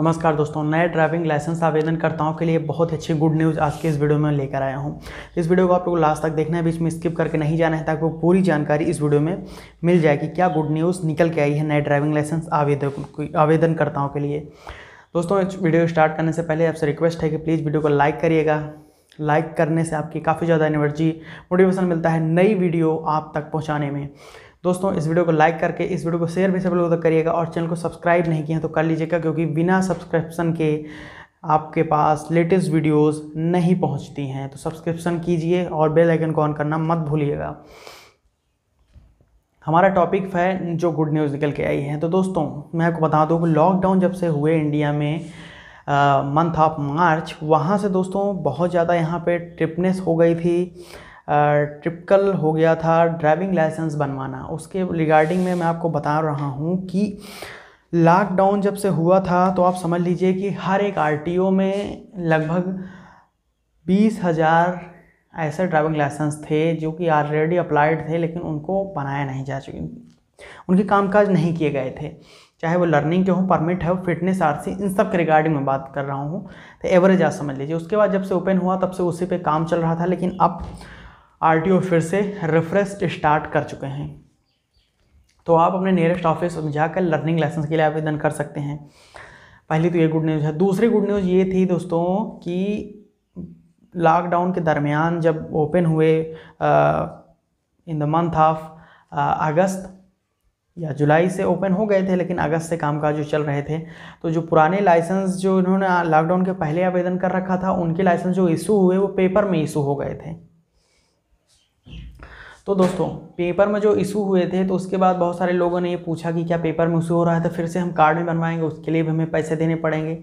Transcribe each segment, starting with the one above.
नमस्कार दोस्तों नए ड्राइविंग लाइसेंस आवेदनकर्ताओं के लिए बहुत अच्छी गुड न्यूज़ आज के इस वीडियो में लेकर आया हूँ इस वीडियो को आप लोग लास्ट तक देखना है बीच में स्किप करके नहीं जाना है ताकि वो पूरी जानकारी इस वीडियो में मिल जाए कि क्या गुड न्यूज़ निकल के आई है नए ड्राइविंग लाइसेंस आवेदक आवेदनकर्ताओं के लिए दोस्तों वीडियो स्टार्ट करने से पहले आपसे रिक्वेस्ट है कि प्लीज़ वीडियो को लाइक करिएगा लाइक करने से आपकी काफ़ी ज़्यादा एनर्जी मोटिवेशन मिलता है नई वीडियो आप तक पहुँचाने में दोस्तों इस वीडियो को लाइक करके इस वीडियो को शेयर भी सब लोगों तक करिएगा और चैनल को सब्सक्राइब नहीं किया तो कर लीजिएगा क्योंकि बिना सब्सक्रिप्शन के आपके पास लेटेस्ट वीडियोस नहीं पहुंचती हैं तो सब्सक्रिप्शन कीजिए और बेल आइकन को ऑन करना मत भूलिएगा हमारा टॉपिक है जो गुड न्यूज़ निकल के आई है तो दोस्तों मैं आपको बता दूँ लॉकडाउन जब से हुए इंडिया में मंथ ऑफ मार्च वहाँ से दोस्तों बहुत ज़्यादा यहाँ पे ट्रिपनेस हो गई थी ट्रिपकल हो गया था ड्राइविंग लाइसेंस बनवाना उसके रिगार्डिंग में मैं आपको बता रहा हूँ कि लॉकडाउन जब से हुआ था तो आप समझ लीजिए कि हर एक आर में लगभग बीस हज़ार ऐसे ड्राइविंग लाइसेंस थे जो कि ऑलरेडी अप्लाइड थे लेकिन उनको बनाया नहीं जा चुकी उनके कामकाज नहीं किए गए थे चाहे वो लर्निंग के हो परमिट है फिटनेस आर सी इन सब के रिगार्डिंग में बात कर रहा हूँ तो एवरेज आज समझ लीजिए उसके बाद जब से ओपन हुआ तब से उसी पे काम चल रहा था लेकिन अब आर फिर से रिफ्रेश स्टार्ट कर चुके हैं तो आप अपने नियरेस्ट ऑफिस में जाकर लर्निंग लाइसेंस के लिए आवेदन कर सकते हैं पहली तो ये गुड न्यूज़ है दूसरी गुड न्यूज़ ये थी दोस्तों कि लॉकडाउन के दरमियान जब ओपन हुए in the month of August या जुलाई से ओपन हो गए थे लेकिन अगस्त से कामकाज जो चल रहे थे तो जो पुराने लाइसेंस जो इन्होंने लॉकडाउन के पहले आवेदन कर रखा था उनके लाइसेंस जो इशू हुए वो पेपर में इशू हो गए थे तो दोस्तों पेपर में जो इशू हुए थे तो उसके बाद बहुत सारे लोगों ने ये पूछा कि क्या पेपर में इशू हो रहा है तो फिर से हम कार्ड में बनवाएंगे उसके लिए भी हमें पैसे देने पड़ेंगे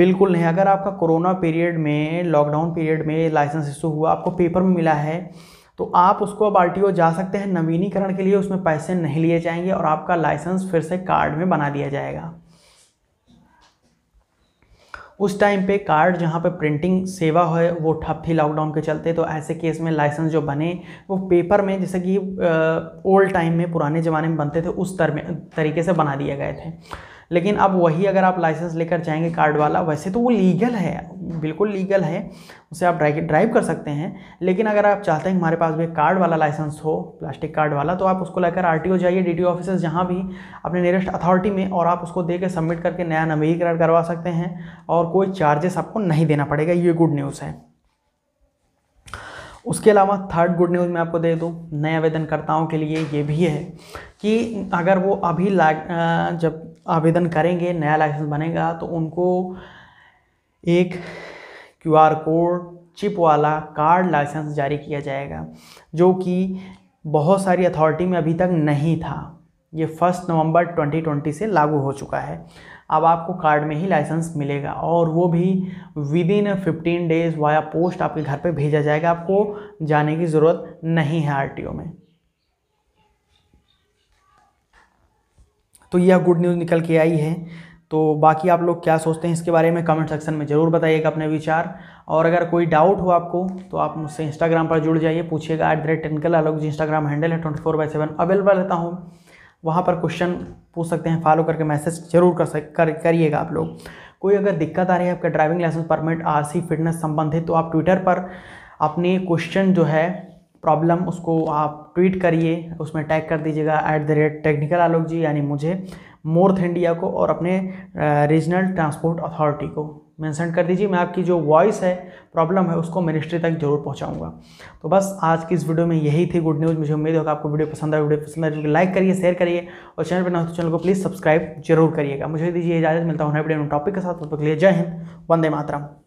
बिल्कुल नहीं अगर आपका कोरोना पीरियड में लॉकडाउन पीरियड में लाइसेंस इशू हुआ आपको पेपर में मिला है तो आप उसको अब आर जा सकते हैं नवीनीकरण के लिए उसमें पैसे नहीं लिए जाएंगे और आपका लाइसेंस फिर से कार्ड में बना दिया जाएगा उस टाइम पे कार्ड जहाँ पे प्रिंटिंग सेवा है वो ठप थी लॉकडाउन के चलते तो ऐसे केस में लाइसेंस जो बने वो पेपर में जैसे कि ओल्ड टाइम में पुराने ज़माने में बनते थे उस तर तरीके से बना दिए गए थे लेकिन अब वही अगर आप लाइसेंस लेकर जाएंगे कार्ड वाला वैसे तो वो लीगल है बिल्कुल लीगल है उसे आप ड्राइव कर सकते हैं लेकिन अगर आप चाहते हैं हमारे पास भी कार्ड वाला लाइसेंस हो प्लास्टिक कार्ड वाला तो आप उसको लेकर आर जाइए डी ऑफिस जहाँ भी अपने नियरेस्ट अथॉरिटी में और आप उसको दे के सबमिट करके नया नवीनीकरण करवा सकते हैं और कोई चार्जेस आपको नहीं देना पड़ेगा ये गुड न्यूज़ है उसके अलावा थर्ड गुड न्यूज़ मैं आपको दे दूँ नए आवेदनकर्ताओं के लिए ये भी है कि अगर वो अभी जब आवेदन करेंगे नया लाइसेंस बनेगा तो उनको एक क्यूआर कोड चिप वाला कार्ड लाइसेंस जारी किया जाएगा जो कि बहुत सारी अथॉरिटी में अभी तक नहीं था ये फर्स्ट नवंबर 2020 से लागू हो चुका है अब आपको कार्ड में ही लाइसेंस मिलेगा और वो भी within fifteen days via post आपके घर पे भेजा जाएगा आपको जाने की ज़रूरत नहीं है आरटीओ में तो यह गुड न्यूज़ निकल के आई है तो बाकी आप लोग क्या सोचते हैं इसके बारे में कमेंट सेक्शन में ज़रूर बताइएगा अपने विचार और अगर कोई डाउट हो आपको तो आप मुझसे इंस्टाग्राम पर जुड़ जाइए पूछिएगा at the rate technical Alok ji Instagram handle है twenty four by seven available रहता हूँ वहाँ पर क्वेश्चन पूछ सकते हैं फॉलो करके मैसेज जरूर कर सक कर करिएगा आप लोग कोई अगर दिक्कत आ रही है आपका ड्राइविंग लाइसेंस परमिट सी फिटनेस संबंधित तो आप ट्विटर पर अपने क्वेश्चन जो है प्रॉब्लम उसको आप ट्वीट करिए उसमें टैग कर दीजिएगा at the rate technical Alok ji यानी मुझे मोर्थ इंडिया को और अपने रीजनल ट्रांसपोर्ट अथॉरिटी को मैंसन कर दीजिए मैं आपकी जो वॉइस है प्रॉब्लम है उसको मिनिस्ट्री तक जरूर पहुंचाऊंगा तो बस आज की इस वीडियो में यही थी गुड न्यूज़ मुझे उम्मीद होगा आपको वीडियो पसंद आए वीडियो पसंद आए लाइक तो करिए शेयर करिए और चैनल पर ना तो चैनल को प्लीज़ सब्सक्राइब जरूर करिएगा मुझे दीजिए इजाज़त मिलता हूँ नए टॉपिक के साथ तब लिए जय हिंद वंदे मातरम